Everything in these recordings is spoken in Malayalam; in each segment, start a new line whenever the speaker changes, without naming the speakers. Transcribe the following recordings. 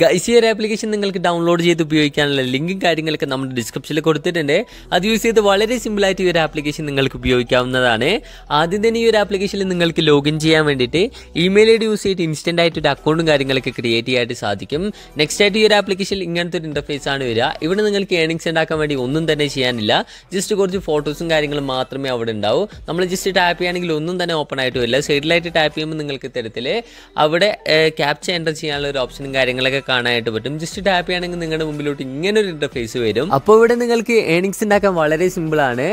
ഗൈസ് ഒരു ആപ്ലിക്കേഷൻ നിങ്ങൾക്ക് ഡൗൺലോഡ് ചെയ്ത് ഉപയോഗിക്കാനുള്ള ലിങ്കും കാര്യങ്ങളൊക്കെ നമ്മുടെ ഡിസ്ക്രിപ്ഷനിൽ കൊടുത്തിട്ടുണ്ട് അത് യൂസ് ചെയ്ത് വളരെ സിമ്പിളായിട്ട് ഈ ഒരു ആപ്ലിക്കേഷൻ നിങ്ങൾക്ക് ഉപയോഗിക്കാവുന്നതാണ് ആദ്യം തന്നെ ഈ ഒരു ആപ്ലിക്കേഷനിൽ നിങ്ങൾക്ക് ലോഗിൻ ചെയ്യാൻ വേണ്ടിയിട്ട് ഇമെയിൽ ഐ ഡി യൂസ് ചെയ്തിട്ട് ഇൻസ്റ്റന്റ് ആയിട്ട് ഒരു അക്കൗണ്ടും കാര്യങ്ങളൊക്കെ ക്രിയേറ്റ് ചെയ്യാനായിട്ട് സാധിക്കും നെക്സ്റ്റ് ആയിട്ട് ഈ ഒരു ആപ്ലിക്കേഷൻ ഇങ്ങനത്തെ ഒരു ഇൻ്റർഫേസ് ആണ് വരിക ഇവിടെ നിങ്ങൾക്ക് ഏണിങ്സ് ഉണ്ടാക്കാൻ വേണ്ടി ഒന്നും തന്നെ ചെയ്യാനില്ല ജസ്റ്റ് കുറച്ച് ഫോട്ടോസും കാര്യങ്ങളും മാത്രമേ അവിടെ ഉണ്ടാവൂ നമ്മൾ ജസ്റ്റ് ടാപ്പ് ചെയ്യുകയാണെങ്കിൽ ഒന്നും തന്നെ ഓപ്പൺ ആയിട്ട് വരില്ല സൈഡിലായിട്ട് ടാപ്പ് ചെയ്യുമ്പോൾ നിങ്ങൾക്ക് ഇത്തരത്തിൽ അവിടെ ക്യാപ്ച എൻ്റർ ചെയ്യാനുള്ള ഒരു ഓപ്ഷനും കാര്യങ്ങളൊക്കെ കാണാനായിട്ട് പറ്റും ജസ്റ്റ് ടാപ്പ് ചെയ്യണമെങ്കിൽ നിങ്ങളുടെ മുമ്പിലോട്ട് ഇങ്ങനെ ഒരു ഇന്റർഫേസ് വരും അപ്പോൾ ഇവിടെ നിങ്ങൾക്ക് ഏണിങ്സ് ഉണ്ടാക്കാൻ വളരെ സിമ്പിൾ ആണ്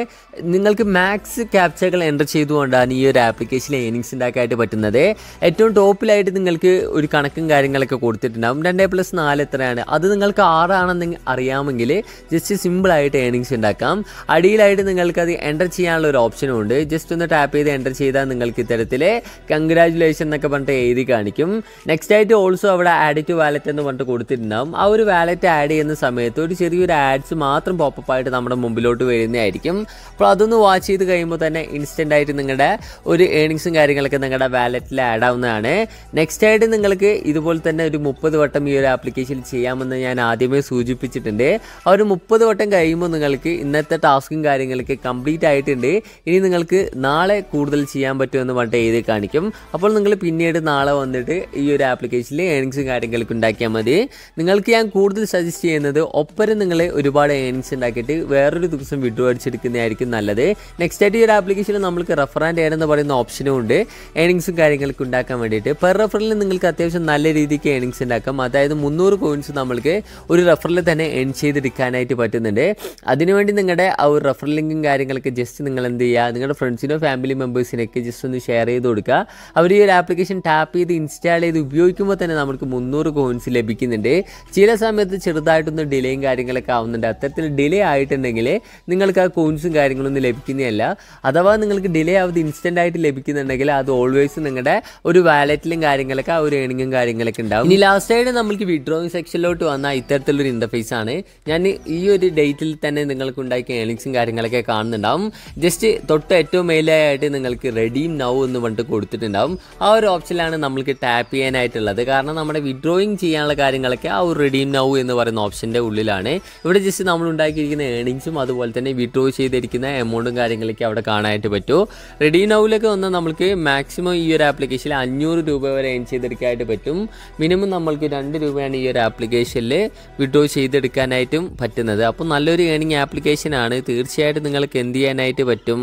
നിങ്ങൾക്ക് മാക്സ് ക്യാപ്ചകൾ എൻ്റർ ചെയ്തുകൊണ്ടാണ് ഈ ഒരു ആപ്ലിക്കേഷൻ ഏണിങ്സ് ഉണ്ടാക്കാനായിട്ട് പറ്റുന്നത് ഏറ്റവും ടോപ്പിലായിട്ട് നിങ്ങൾക്ക് ഒരു കണക്കും കാര്യങ്ങളൊക്കെ കൊടുത്തിട്ടുണ്ടാകും രണ്ടേ പ്ലസ് നാല് എത്രയാണ് അത് നിങ്ങൾക്ക് ആറാണെന്ന് അറിയാമെങ്കിൽ ജസ്റ്റ് സിമ്പിളായിട്ട് ഏണിങ്സ് ഉണ്ടാക്കാം അടിയിലായിട്ട് നിങ്ങൾക്ക് അത് എൻ്റർ ചെയ്യാനുള്ള ഒരു ഓപ്ഷനും ഉണ്ട് ജസ്റ്റ് ഒന്ന് ടാപ്പ് ചെയ്ത് എൻ്റർ ചെയ്താൽ നിങ്ങൾക്ക് ഇത്തരത്തിൽ കൺഗ്രാജുലേഷൻ എന്നൊക്കെ പറഞ്ഞിട്ട് എഴുതി കാണിക്കും നെക്സ്റ്റ് ആയിട്ട് ഓൾസോ അവിടെ ആഡിറ്റ് വാലറ്റ് എന്ന് പറഞ്ഞിട്ട് കൊടുത്തിട്ടുണ്ടാവും ആ ഒരു വാലറ്റ് ആഡ് ചെയ്യുന്ന സമയത്ത് ഒരു ചെറിയൊരു ആഡ്സ് മാത്രം പോപ്പപ്പ് ആയിട്ട് നമ്മുടെ മുമ്പിലോട്ട് വരുന്നതായിരിക്കും അപ്പോൾ അതൊന്ന് വാച്ച് ചെയ്ത് കഴിയുമ്പോൾ തന്നെ ഇൻസ്റ്റൻ്റ് ആയിട്ട് നിങ്ങളുടെ ഒരു ഏണിങ്സും കാര്യങ്ങളൊക്കെ നിങ്ങളുടെ വാലറ്റിൽ ആഡ് ആവുന്നതാണ് നെക്സ്റ്റ് ആയിട്ട് നിങ്ങൾക്ക് ഇതുപോലെ തന്നെ ഒരു മുപ്പത് വട്ടം ഈ ഒരു ആപ്ലിക്കേഷൻ ചെയ്യാമെന്ന് ഞാൻ ആദ്യമേ സൂചിപ്പിച്ചിട്ടുണ്ട് ആ ഒരു മുപ്പത് വട്ടം കഴിയുമ്പോൾ നിങ്ങൾക്ക് ഇന്നത്തെ ടാസ്കും കാര്യങ്ങളൊക്കെ കംപ്ലീറ്റ് ആയിട്ടുണ്ട് ഇനി നിങ്ങൾക്ക് നാളെ കൂടുതൽ ചെയ്യാൻ പറ്റുമെന്ന് പറഞ്ഞിട്ട് എഴുതി കാണിക്കും അപ്പോൾ നിങ്ങൾ പിന്നീട് നാളെ വന്നിട്ട് ഈ ഒരു ആപ്ലിക്കേഷനിൽ ഏണിങ്സും കാര്യങ്ങളൊക്കെ ഉണ്ടാക്കിയാൽ നോക്കിയാൽ മതി നിങ്ങൾക്ക് ഞാൻ കൂടുതൽ സജസ്റ്റ് ചെയ്യുന്നത് ഒപ്പരം നിങ്ങൾ ഒരുപാട് ഏണിങ്സ് ഉണ്ടാക്കിയിട്ട് വേറൊരു ദിവസം വിഡ്രോ അടിച്ചെടുക്കുന്നതായിരിക്കും നല്ലത് നെക്സ്റ്റ് ആയിട്ട് ഈ ഒരു ആപ്ലിക്കേഷനിൽ നമ്മൾക്ക് റെഫർ ആൻഡ് ഏൺ എന്ന് പറയുന്ന ഓപ്ഷനും ഉണ്ട് ഏണിങ്സും കാര്യങ്ങളൊക്കെ ഉണ്ടാക്കാൻ വേണ്ടിയിട്ട് പെർ റെഫറിൽ നിങ്ങൾക്ക് അത്യാവശ്യം നല്ല രീതിക്ക് ഏണിങ്സ് ഉണ്ടാക്കാം അതായത് മുന്നൂറ് കോയിൻസ് നമ്മൾക്ക് ഒരു റെഫറിൽ തന്നെ എൺ ചെയ്തെടുക്കാനായിട്ട് പറ്റുന്നുണ്ട് അതിനുവേണ്ടി നിങ്ങളുടെ ആ ഒരു റെഫർ ലിങ്കും കാര്യങ്ങളൊക്കെ ജസ്റ്റ് നിങ്ങൾ എന്ത് ചെയ്യുക നിങ്ങളുടെ ഫ്രണ്ട്സിനോ ഫാമിലി മെമ്പേഴ്സിനൊക്കെ ജസ്റ്റ് ഒന്ന് ഷെയർ ചെയ്ത് കൊടുക്കുക അവർ ഈ ഒരു ആപ്ലിക്കേഷൻ ടാപ്പ് ചെയ്ത് ഇൻസ്റ്റാൾ ചെയ്ത് ഉപയോഗിക്കുമ്പോൾ തന്നെ നമുക്ക് മുന്നൂറ് കോയിൻസിൽ ലഭിക്കുന്നുണ്ട് ചില സമയത്ത് ചെറുതായിട്ടൊന്ന് ഡിലേയും കാര്യങ്ങളൊക്കെ ആവുന്നുണ്ട് അത്തരത്തിൽ ഡിലേ ആയിട്ടുണ്ടെങ്കിൽ നിങ്ങൾക്ക് ആ കോയിൻസും കാര്യങ്ങളൊന്നും ലഭിക്കുന്നതല്ല അഥവാ നിങ്ങൾക്ക് ഡിലേ ആവുന്നത് ഇൻസ്റ്റൻ്റ് ആയിട്ട് ലഭിക്കുന്നുണ്ടെങ്കിൽ അത് ഓൾവേസ് നിങ്ങളുടെ ഒരു വാലറ്റിലും കാര്യങ്ങളൊക്കെ ആ ഒരു ഏണിങ്ങും കാര്യങ്ങളൊക്കെ ഉണ്ടാവും ഇനി ലാസ്റ്റ് ആയിട്ട് നമ്മൾക്ക് വിഡ്രോയിങ് സെക്ഷനിലോട്ട് വന്ന ഇത്തരത്തിലൊരു ഇൻ്റർഫേസ് ആണ് ഞാൻ ഈ ഒരു ഡേറ്റിൽ തന്നെ നിങ്ങൾക്ക് ഉണ്ടാക്കിയ ഏണിങ്സും കാര്യങ്ങളൊക്കെ കാണുന്നുണ്ടാവും ജസ്റ്റ് തൊട്ട് ഏറ്റവും മേലെയായിട്ട് നിങ്ങൾക്ക് റെഡീം നൗ എന്ന് പറഞ്ഞിട്ട് കൊടുത്തിട്ടുണ്ടാവും ആ ഒരു ഓപ്ഷനിലാണ് നമ്മൾക്ക് ടാപ്പ് ചെയ്യാനായിട്ടുള്ളത് കാരണം നമ്മുടെ വിഡ്രോയിങ് ചെയ്യാൻ അങ്ങനെയുള്ള കാര്യങ്ങളൊക്കെ ആ ഒരു റെഡീം നൗ എന്ന് പറയുന്ന ഓപ്ഷൻ്റെ ഉള്ളിലാണ് ഇവിടെ ജസ്റ്റ് നമ്മൾ ഉണ്ടാക്കിയിരിക്കുന്ന ഏണിങ്സും അതുപോലെ തന്നെ വിഡ്രോ ചെയ്തിരിക്കുന്ന എമൗണ്ടും കാര്യങ്ങളൊക്കെ അവിടെ കാണാനായിട്ട് പറ്റും റെഡീം നൗവിലൊക്കെ വന്നാൽ നമുക്ക് മാക്സിമം ഈ ഒരു ആപ്ലിക്കേഷനിൽ അഞ്ഞൂറ് രൂപ വരെ ഏൺ ചെയ്തെടുക്കാനായിട്ട് പറ്റും മിനിമം നമ്മൾക്ക് രണ്ട് രൂപയാണ് ഈ ഒരു ആപ്ലിക്കേഷനിൽ വിഡ്രോ ചെയ്തെടുക്കാനായിട്ടും പറ്റുന്നത് അപ്പോൾ നല്ലൊരു ഏണിംഗ് ആപ്ലിക്കേഷനാണ് തീർച്ചയായിട്ടും നിങ്ങൾക്ക് എന്ത് ചെയ്യാനായിട്ട് പറ്റും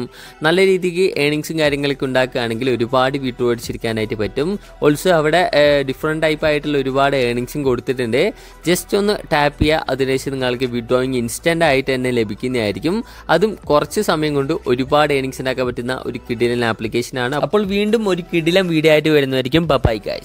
നല്ല രീതിക്ക് ഏണിങ്സും കാര്യങ്ങളൊക്കെ ഉണ്ടാക്കുകയാണെങ്കിൽ ഒരുപാട് വിഡ്രോ അടിച്ചിരിക്കാനായിട്ട് പറ്റും ഓൾസോ അവിടെ ഡിഫറെൻറ്റ് ടൈപ്പ് ആയിട്ടുള്ള ഒരുപാട് ഏണിങ്സ് ഓപ്ഷൻ കൊടുത്തിട്ടുണ്ട് ജസ്റ്റ് ഒന്ന് ടാപ്പ് ചെയ്യുക അതിനുശേഷം നിങ്ങൾക്ക് വിഡ്രോയിങ് ഇൻസ്റ്റൻ്റ് ആയിട്ട് തന്നെ ലഭിക്കുന്നതായിരിക്കും അതും കുറച്ച് സമയം കൊണ്ട് ഒരുപാട് ഏണിങ്സ് ഉണ്ടാക്കാൻ പറ്റുന്ന ഒരു കിഡിലൻ ആപ്ലിക്കേഷനാണ് അപ്പോൾ വീണ്ടും ഒരു കിഡിലൻ വീഡിയോ ആയിട്ട് വരുന്നതായിരിക്കും ബൈ ഗൈസ്